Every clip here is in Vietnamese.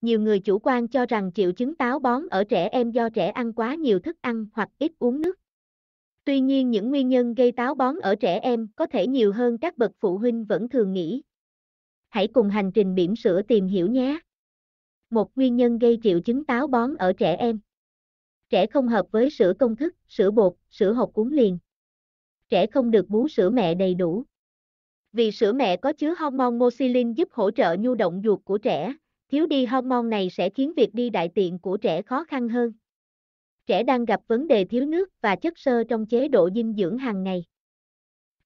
Nhiều người chủ quan cho rằng triệu chứng táo bón ở trẻ em do trẻ ăn quá nhiều thức ăn hoặc ít uống nước. Tuy nhiên những nguyên nhân gây táo bón ở trẻ em có thể nhiều hơn các bậc phụ huynh vẫn thường nghĩ. Hãy cùng hành trình bỉm sữa tìm hiểu nhé. Một nguyên nhân gây triệu chứng táo bón ở trẻ em. Trẻ không hợp với sữa công thức, sữa bột, sữa hộp uống liền. Trẻ không được bú sữa mẹ đầy đủ. Vì sữa mẹ có chứa hormone mocilin giúp hỗ trợ nhu động ruột của trẻ, Thiếu đi hormone này sẽ khiến việc đi đại tiện của trẻ khó khăn hơn. Trẻ đang gặp vấn đề thiếu nước và chất xơ trong chế độ dinh dưỡng hàng ngày.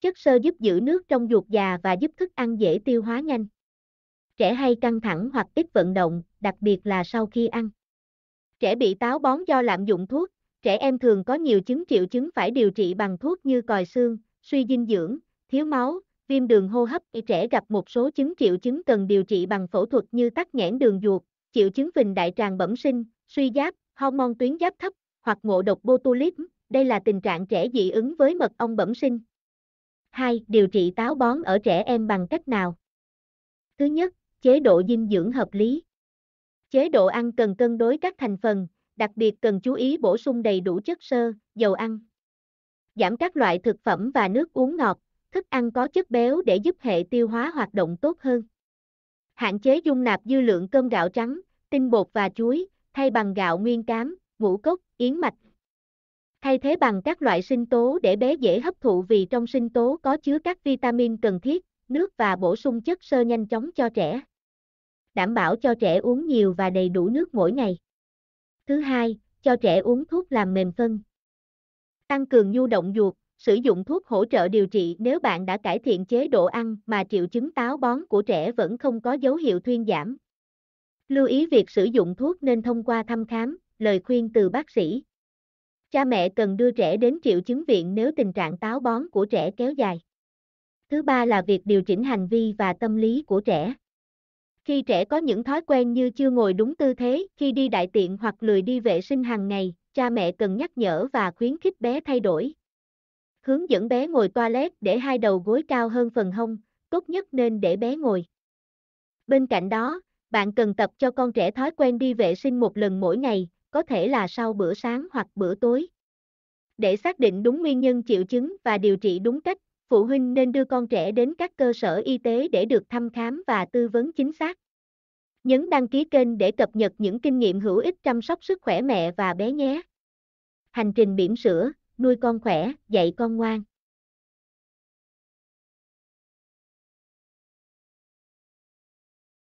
Chất xơ giúp giữ nước trong ruột già và giúp thức ăn dễ tiêu hóa nhanh. Trẻ hay căng thẳng hoặc ít vận động, đặc biệt là sau khi ăn. Trẻ bị táo bón do lạm dụng thuốc, trẻ em thường có nhiều chứng triệu chứng phải điều trị bằng thuốc như còi xương, suy dinh dưỡng, thiếu máu, Viêm đường hô hấp trẻ gặp một số chứng triệu chứng cần điều trị bằng phẫu thuật như tắc nghẽn đường ruột, triệu chứng phình đại tràng bẩm sinh, suy giáp, hormone tuyến giáp thấp, hoặc ngộ độc botulism, đây là tình trạng trẻ dị ứng với mật ong bẩm sinh. 2. Điều trị táo bón ở trẻ em bằng cách nào? Thứ nhất, chế độ dinh dưỡng hợp lý. Chế độ ăn cần cân đối các thành phần, đặc biệt cần chú ý bổ sung đầy đủ chất xơ, dầu ăn. Giảm các loại thực phẩm và nước uống ngọt, thức ăn có chất béo để giúp hệ tiêu hóa hoạt động tốt hơn. Hạn chế dung nạp dư lượng cơm gạo trắng, tinh bột và chuối, thay bằng gạo nguyên cám, ngũ cốc, yến mạch. Thay thế bằng các loại sinh tố để bé dễ hấp thụ vì trong sinh tố có chứa các vitamin cần thiết, nước và bổ sung chất xơ nhanh chóng cho trẻ. Đảm bảo cho trẻ uống nhiều và đầy đủ nước mỗi ngày. Thứ hai, cho trẻ uống thuốc làm mềm phân. Tăng cường nhu động ruột, sử dụng thuốc hỗ trợ điều trị nếu bạn đã cải thiện chế độ ăn mà triệu chứng táo bón của trẻ vẫn không có dấu hiệu thuyên giảm. Lưu ý việc sử dụng thuốc nên thông qua thăm khám, lời khuyên từ bác sĩ. Cha mẹ cần đưa trẻ đến triệu chứng viện nếu tình trạng táo bón của trẻ kéo dài. Thứ ba là việc điều chỉnh hành vi và tâm lý của trẻ. Khi trẻ có những thói quen như chưa ngồi đúng tư thế khi đi đại tiện hoặc lười đi vệ sinh hàng ngày, cha mẹ cần nhắc nhở và khuyến khích bé thay đổi. Hướng dẫn bé ngồi toilet để hai đầu gối cao hơn phần hông, tốt nhất nên để bé ngồi. Bên cạnh đó, bạn cần tập cho con trẻ thói quen đi vệ sinh một lần mỗi ngày, có thể là sau bữa sáng hoặc bữa tối. Để xác định đúng nguyên nhân triệu chứng và điều trị đúng cách, phụ huynh nên đưa con trẻ đến các cơ sở y tế để được thăm khám và tư vấn chính xác. Nhấn đăng ký kênh để cập nhật những kinh nghiệm hữu ích chăm sóc sức khỏe mẹ và bé nhé. Hành trình bỉm sữa nuôi con khỏe, dạy con ngoan.